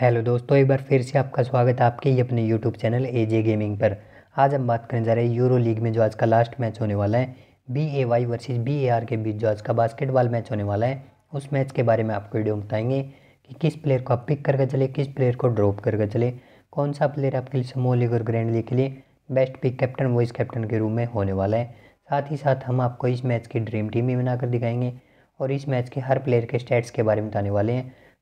hello दोस्तों एक बार फिर से आपका स्वागत है आपके ही अपने YouTube channel A J gaming पर आज हम बात करने जा रहे हैं यूरो लीग में जो आज का लास्ट मैच होने वाला है B A Y versus B A R के बीच जो आज का बास्केटबॉल मैच होने वाला है उस मैच के बारे में आपको वीडियो बताएंगे कि किस प्लेयर को आप पिक करके चले किस प्लेयर को ड्रॉप करके चले कौन सा प्लेयर आपके लिए समूह लीग और ग्रैंड लीग के लिए best pick captain vice captain के रूप में होने वाला है साथ ही साथ हम आपको इस मैच की ड्रीम टीम भी बनाकर दिखाएंगे और इस मैच के हर प्लेयर के स्टैट्स के बारे में बताने वाले हैं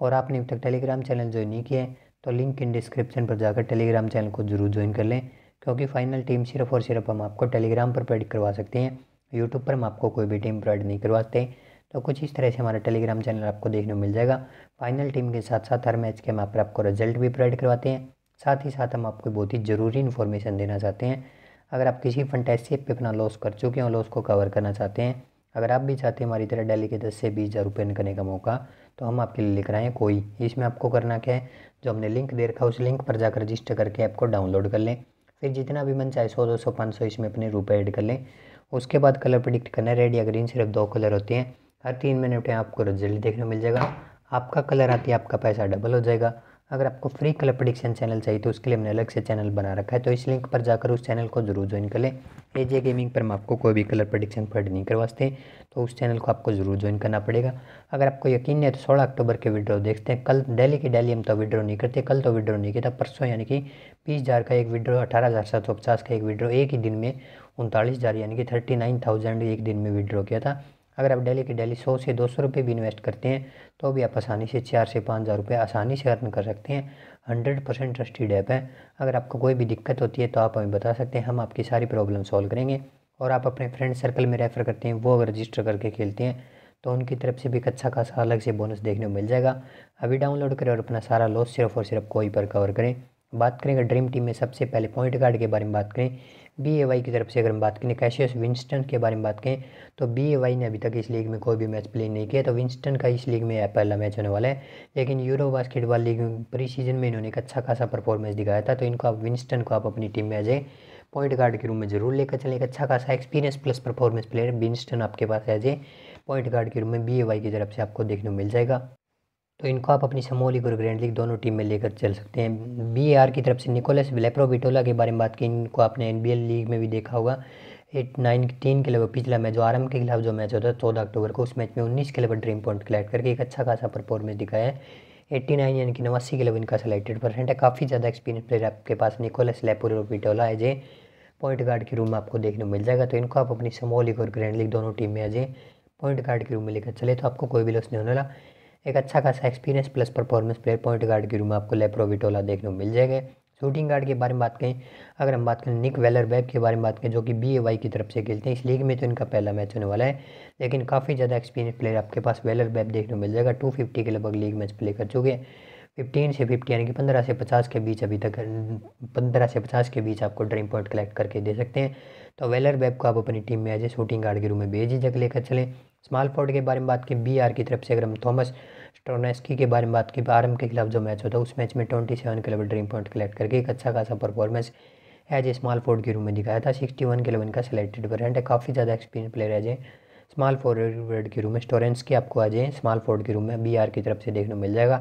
और आपने अब तक टेलीग्राम चैनल ज्वाइन नहीं किया है तो लिंक इन डिस्क्रिप्शन पर जाकर टेलीग्राम चैनल को जरूर ज्वाइन कर लें क्योंकि फाइनल टीम सिर्फ और सिर्फ हम आपको टेलीग्राम पर प्रोवाइड करवा सकते हैं यूट्यूब पर हम आपको कोई भी टीम प्रोवाइड नहीं करवाते तो कुछ इस तरह से हमारा टेलीग्राम चैनल आपको देखने को मिल जाएगा फाइनल टीम के साथ साथ हर मैच के हम आप आपको रिजल्ट भी प्रोवाइड करवाते हैं साथ ही साथ हम आपको बहुत ही ज़रूरी इन्फॉर्मेशन देना चाहते हैं अगर आप किसी फंटेसी पे अपना लॉस कर चुके हैं और लॉस को कवर करना चाहते हैं अगर आप भी चाहते हैं हमारी तरह डेली के दस से बीस हज़ार रुपये करने का मौका तो हम आपके लिए लिख रहे हैं कोई इसमें आपको करना क्या है जो हमने लिंक दे रखा है उस लिंक पर जाकर रजिस्टर करके ऐप को डाउनलोड कर लें फिर जितना भी मन चाहे सौ दो सौ पाँच सौ इसमें अपने रुपए ऐड कर लें उसके बाद कलर प्रिडिक्ट करना है रेड या ग्रीन सिर्फ दो कलर होते हैं हर तीन मिनट में आपको रिजल्ट देखने मिल जाएगा आपका कलर आती है आपका पैसा डबल हो जाएगा अगर आपको फ्री कलर प्रडिक्शन चैनल चाहिए तो उसके लिए हमने अलग से चैनल बना रखा है तो इस लिंक पर जाकर उस चैनल को जरूर ज्वाइन कर लें ए जे गेमिंग पर हम आपको कोई भी कलर प्रडिक्शन फर्ड नहीं करवाते तो उस चैनल को आपको जरूर ज्वाइन करना पड़ेगा अगर आपको यकीन है तो सोलह अक्टूबर के विड्रो देखते हैं कल डेली की डेली हम तो विड्रो नहीं करते कल तो विड्रो नहीं किया परसों यानी कि बीस हज़ार का एक विड्रो अठारह हज़ार सात सौ पचास का एक विड्रो एक ही दिन में उनतालीस हज़ार यानी कि थर्टी नाइन थाउजेंड एक दिन में विड्रॉ किया था अगर आप डेली के डेली सौ से दो सौ रुपये भी इन्वेस्ट करते हैं तो भी आप आसानी से चार से पाँच हज़ार रुपये आसानी से अर्न कर सकते हैं हंड्रेड परसेंट ट्रस्टेड ऐप है अगर आपको कोई भी दिक्कत होती है तो आप हमें बता सकते हैं हम आपकी सारी प्रॉब्लम सॉल्व करेंगे और आप अपने फ्रेंड सर्कल में रेफ़र करते हैं वो अगर रजिस्टर करके खेलते हैं तो उनकी तरफ से भी एक अच्छा खासा अलग से बोनस देखने को मिल जाएगा अभी डाउनलोड करें और अपना सारा लॉस सिर्फ और सिर्फ कोई पर कवर करें बात करें अगर ड्रीम टीम में सबसे पहले पॉइंट गार्ड के बारे में बात करें बी ए वाई की तरफ से अगर हम बात करें कैशियस विंस्टन के बारे में बात करें तो बी ए वाई ने अभी तक इस लीग में कोई भी मैच प्ले नहीं किया तो विंस्टन का इस लीग में पहला मैच होने वाला है लेकिन Euro basketball league pre season में इन्होंने एक अच्छा खासा परफॉर्मेंस दिखाया था तो इनको आप विंस्टन को आप अपनी टीम में एज ए पॉइंट गार्ड के रूम में जरूर लेकर चलें एक अच्छा खासा experience plus performance player Winston आपके पास एज ए पॉइंट गार्ड के रूम में बी ए वाई की तरफ से आपको देखने को मिल जाएगा तो इनको आप अपनी समूह लीग और ग्रैंड लीग दोनों टीम में लेकर चल सकते हैं बी आर की तरफ से निकोलस विलेप्रो विटोला के बारे में बात की इनको आपने एन लीग में भी देखा होगा एट नाइनटीन के लगभग पिछला मैच जो आरम के खिलाफ जो मैच होता है चौदह अक्टूबर को उस मैच में उन्नीस के लगभग ड्रीम पॉइंट कलेक्ट करके एक अच्छा खासा परफॉर्मेंस दिखाया है एट्टी नाइन यानी कि नवासी के लगभग इनका सेलेक्टेड परसेंट है काफ़ी ज़्यादा एक्सपीरियंस प्लेयर आपके पास निकोलस लेपुर और पिटोला है जे पॉइंट गार्ड के रूम में आपको देखने को मिल जाएगा तो इनको आप अपनी समोह लीग और ग्रैंड लीग दोनों टीम में एज पॉइंट गार्ड के रूम में लेकर चले तो आपको कोई भी लॉस नहीं होने वाला एक अच्छा खासा experience plus performance player point guard के रूम में आपको लेप्रोविटोला देखने को मिल जाएगा शूटिंग गार्ड के बारे में बात करें अगर हम बात करें निक वेलर वेब के बारे में बात करें जो कि बी ए वाई की तरफ से खेलते हैं इस लीग में तो इनका पहला मैच होने वाला है लेकिन काफ़ी ज़्यादा एक्सपीरियंस प्लेयर आपके पास वेलर वेब देखने को मिल जाएगा टू फिफ्टी के लगभग लीग मैच प्ले कर चुके हैं फिफ्टीन से फिफ्टी यानी कि पंद्रह से पचास के बीच अभी तक पंद्रह से पचास के बीच आपको ड्रीम पॉइंट कलेक्ट करके दे सकते हैं तो वेलर बैब को आप अपनी टीम में एज ए शूटिंग गार्ड के रूम में जगह लेकर चलें स्मॉल फोर्ड के बारे में बात की बी आर की तरफ से अगर हम थॉमस स्ट्रोनेस्की के बारे में बात की आरम के खिलाफ जो मैच होता है उस मैच में ट्वेंटी सेवन के लेवल ड्रीम पॉइंट कलेक्ट करके एक अच्छा खासा performance as a small forward के रूम में दिखाया था सिक्सटी वन के लेवल का सिलेक्टेड वेरेंट है काफ़ी ज़्यादा एक्सपीरियंस प्लेयर है जे स्मॉल फोर्ड के रूम में स्टोरेंस की आपको आ जाए स्मॉल फोर्ड के रूम में बी आर की तरफ से देखने मिल जाएगा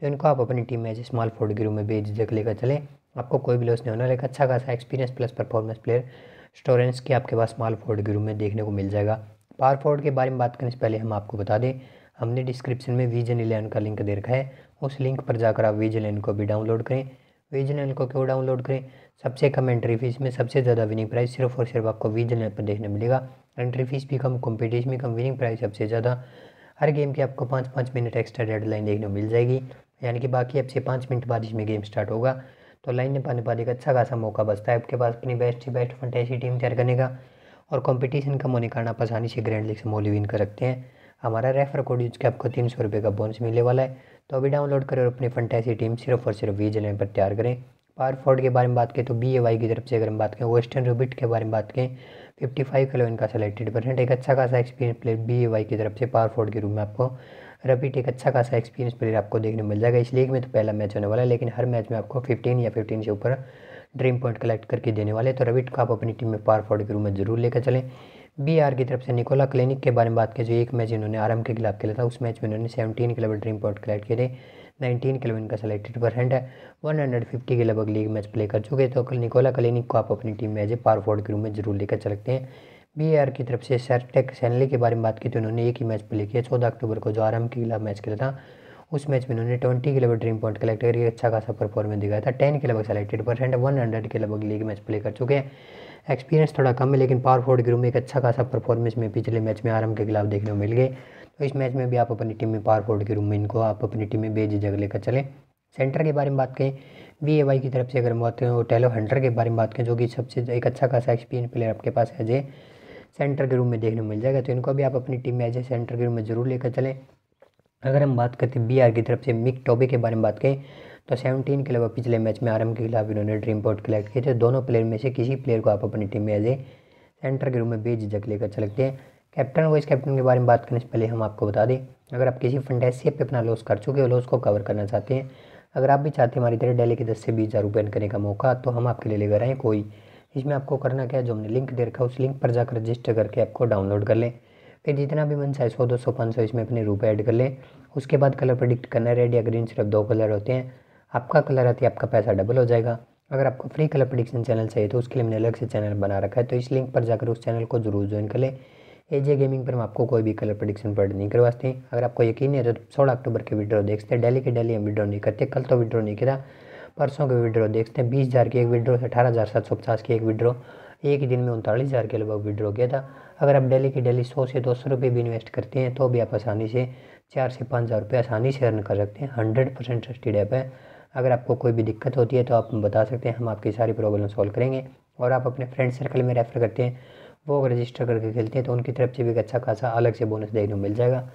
तो इनको आप अपनी टीम में एज स्मॉल फोर्ड के रूम में देख लेकर चले आपको कोई भी लॉस नहीं होना लेकिन अच्छा खासा एक्सपीरियंस प्लस परफॉर्मेंस प्लेयर स्टोरेंस की आपके पास स्मॉल फोर्ड के रूम में देखने को मिल जाएगा पावर फॉर्ड के बारे में बात करने से पहले हम आपको बता दें हमने डिस्क्रिप्शन में वीजन इलेवन का लिंक दे रखा है उस लिंक पर जाकर आप वीजन इलेवन को भी डाउनलोड करें वीजन इलेवन को क्यों डाउनलोड करें सबसे कम एंट्री फीस में सबसे ज़्यादा विनिंग प्राइस सिर्फ और सिर्फ आपको वीजन इलेवन पर देखने मिलेगा एंट्री फीस भी कम कॉम्पिटिशन भी कम विनिंग प्राइस सबसे ज़्यादा हर गेम की आपको पाँच पाँच मिनट एक्स्ट्रा लाइन देखने मिल जाएगी यानी कि बाकी अब से पाँच मिनट बाद इसमें गेम स्टार्ट होगा तो लाइन में पाने पाने का अच्छा खासा मौका बचता है आपके पास अपनी बेस्ट से बेस्ट फंटेसी टीम तैयार करने का और कंपटीशन कम होने के कारण आप आसानी से ग्रैंड लीग से मोली विन कर रखते हैं हमारा रेफर कोड यूज के आपको तीन सौ रुपये का बोनस मिलने वाला है तो अभी डाउनलोड करें और अपनी फंटैसी टीम सिर्फ और सिर्फ वी इलेवन पर तैयार करें पावर फोर्ड के बारे में बात करें तो बी ए वाई की तरफ से अगर हम बात करें वेस्टर्न रोबिट के बारे में बात करें फिफ्टी फाइव किलो इनका सेलेक्टेड परसेंट एक अच्छा खासा experience player B A Y की तरफ से पावर फोर्ड के रूप में आपको रबिट एक अच्छा खासा एक्सपीरियंस प्लेयर आपको देखने मिल जाएगा इस लीग में तो पहला मैच होने वाला है लेकिन हर मैच में आपको फिफ्टीन या फिफ्टीन से ऊपर ड्रीम पॉइंट कलेक्ट करके देने वाले तो रविट को आप अपनी टीम में पार फॉर्ड के रूप में जरूर लेकर चलें बी आर की तरफ से निकोला क्लिनिक के बारे में बात की जो एक मैच इन्होंने आराम के खिलाफ खेला था उस मैच में इन्होंने सेवनटीन के लगभग ड्रीम पॉइंट कलेक्ट किए थे नाइनटीन के इनका सेलेक्टेड परसेंट है वन हंड्रेड फिफ्टी के लगभग लीग मैच प्ले कर चुके तो कल निकोला क्लिनिक को आप अपनी टीम में एज ए पार फॉर्ड के रूप में जरूर लेकर चलते हैं बी आर की तरफ से सरटेक सैनली के बारे में बात की तो उन्होंने एक ही मैच प्ले किया चौदह अक्टूबर को जो आरम के खिलाफ मैच खेला था उस मैच में इन्होंने ट्वेंटी के लगभग ड्रीम पॉइंट कलेक्ट करके अच्छा खासा परफॉर्मेंस दिखाया था टेन के लगभग सेलेक्टेड परसेंट वन हंड्रेड के लगभग लीग मैच प्ले कर चुके हैं एक्सपीरियंस थोड़ा कम है लेकिन पावर फोर्ड ग्रुप में एक अच्छा खासा परफॉर्मेंस में पिछले मैच में आरम के खिलाफ देखने को मिल गए तो इस मैच में भी आप अपनी टीम में पावर फोर्ड के रूम में इनको आप अपनी टीम में जगह लेकर चलें सेंटर के बारे में बात करें वी ए वाई की तरफ से अगर हम बात करें टेलो हंटर के बारे में बात करें जो कि सबसे एक अच्छा खासा एक्सपीरियंस प्लेयर आपके पास है जे सेंटर के रूम में देखने को मिल जाएगा तो इनको भी आप अपनी टीम में एज ए सेंटर के रूम में जरूर लेकर चलें अगर हम बात करते हैं बी की तरफ से मिक टॉबी के बारे में बात करें तो सेवनटीन के अलावा पिछले मैच में आरम के खिलाफ इन्होंने ड्रीम पॉट कलेक्ट किए थे दोनों प्लेयर में से किसी प्लेयर को आप अपनी टीम में एज ए सेंटर के रूप में बेझिझक लेकर चलते हैं कैप्टन वाइस कैप्टन के बारे में बात करने से पहले हम आपको बता दें अगर आप किसी फंडेसी पर अपना लॉस कर चुके हो लॉस को कवर करना चाहते हैं अगर आप भी चाहते हैं हमारी तरह डेली के दस से बीस हज़ार रुपये करने का मौका तो हम आपके लिए लेकर आएँ कोई इसमें आपको करना क्या है जो हमने लिंक दे रखा है उस लिंक पर जाकर रजिस्टर करके आपको डाउनलोड कर लें फिर जितना भी मन चाहे सौ दो सौ पाँच सौ इसमें अपने रुपये ऐड कर लें उसके बाद कलर प्रडिक्ट करना रेड या ग्रीन सिर्फ दो कलर होते हैं आपका कलर आती है आपका पैसा डबल हो जाएगा अगर आपको फ्री कलर प्रडिक्शन चैनल चाहिए तो उसके लिए मैंने अलग से चैनल बना रखा है तो इस लिंक पर जाकर उस चैनल को जरूर ज्वाइन कर लें एजे गेमिंग पर हम आपको कोई भी कलर प्रडिक्शन पर नहीं करवाते अगर आपको यकीन नहीं है तो सोलह अक्टूबर के विड्रो देखते हैं डेली के डेली हम विड्रो नहीं करते कल तो विड्रो नहीं किया परसों के विड्रो देखते हैं बीस हज़ार की एक विड्रो से अठारह हज़ार सात सौ पचास की एक विड्रो एक ही दिन में उनतालीस हज़ार के लगभग विड्रो किया था अगर आप डेली की डेली सौ से दो सौ रुपये भी इन्वेस्ट करते हैं तो भी आप आसानी से चार से पाँच हज़ार रुपये आसानी से अर्न कर सकते हैं हंड्रेड परसेंट ट्रस्टेड ऐप है अगर आपको कोई भी दिक्कत होती है तो आप बता सकते हैं हम आपकी सारी प्रॉब्लम सॉल्व करेंगे और आप अपने फ्रेंड सर्कल में रेफ़र करते हैं वो रजिस्टर करके खेलते हैं तो उनकी तरफ से भी एक अच्छा खासा अलग से बोनस देखने को मिल जाएगा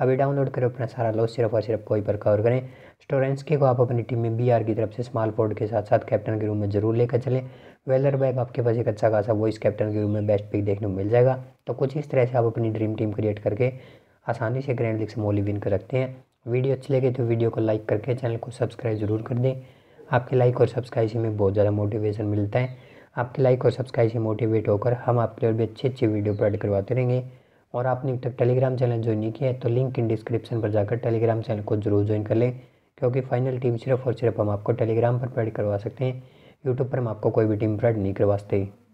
अभी डाउनलोड करें अपना सारा लॉस सिर्फ और सिर्फ कोई पर कवर करें स्टोरेंसकी को आप अपनी टीम में बीआर की तरफ से स्मॉल फोर्ड के साथ साथ कैप्टन के रूम में जरूर लेकर चलें वेलर बैग आपके पास एक अच्छा खासा वॉइस कैप्टन के रूम में बेस्ट पिक देखने को मिल जाएगा तो कुछ इस तरह से आप अपनी ड्रीम टीम क्रिएट करके आसानी से ग्रैंड लिख से मोली विन कर रखते हैं वीडियो अच्छी लगे तो वीडियो को लाइक करके चैनल को सब्सक्राइब जरूर कर दें आपके लाइक और सब्सक्राइब से हमें बहुत ज़्यादा मोटिवेशन मिलता है आपके लाइक और सब्सक्राइब से मोटिवेट होकर हम आपके लिए भी अच्छी अच्छी वीडियो प्रोवाइड करवाते रहेंगे और आपने तक टेलीग्राम चैनल ज्वाइन नहीं किया है तो लिंक इन डिस्क्रिप्शन पर जाकर टेलीग्राम चैनल को जरूर ज्वाइन कर लें क्योंकि फाइनल टीम सिर्फ और सिर्फ हम आपको टेलीग्राम पर प्रोवाइड करवा सकते हैं यूट्यूब पर हम आपको कोई भी टीम प्रोवाइड नहीं करवा सकते